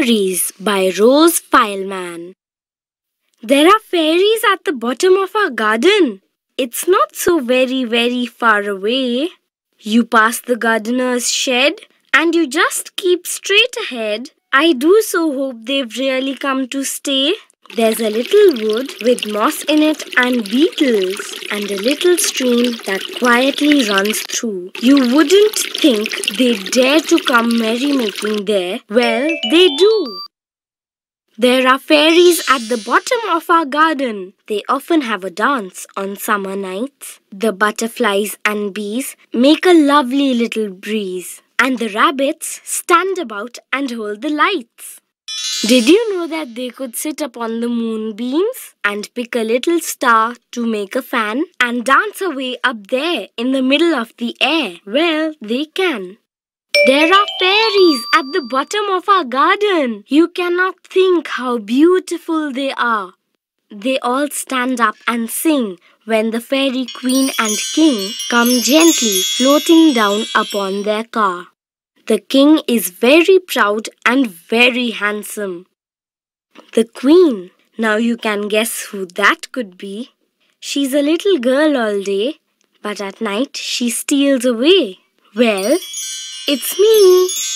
Fairies by Rose Fileman. There are fairies at the bottom of our garden. It's not so very, very far away. You pass the gardener's shed and you just keep straight ahead. I do so hope they've really come to stay. There's a little wood with moss in it and beetles and a little stream that quietly runs through. You wouldn't think they dare to come merrymaking there. Well, they do. There are fairies at the bottom of our garden. They often have a dance on summer nights. The butterflies and bees make a lovely little breeze. And the rabbits stand about and hold the lights. Did you know that they could sit upon the moonbeams and pick a little star to make a fan and dance away up there in the middle of the air? Well, they can. There are fairies at the bottom of our garden. You cannot think how beautiful they are. They all stand up and sing when the fairy queen and king come gently floating down upon their car. The king is very proud and very handsome. The queen, now you can guess who that could be. She's a little girl all day, but at night she steals away. Well, it's me.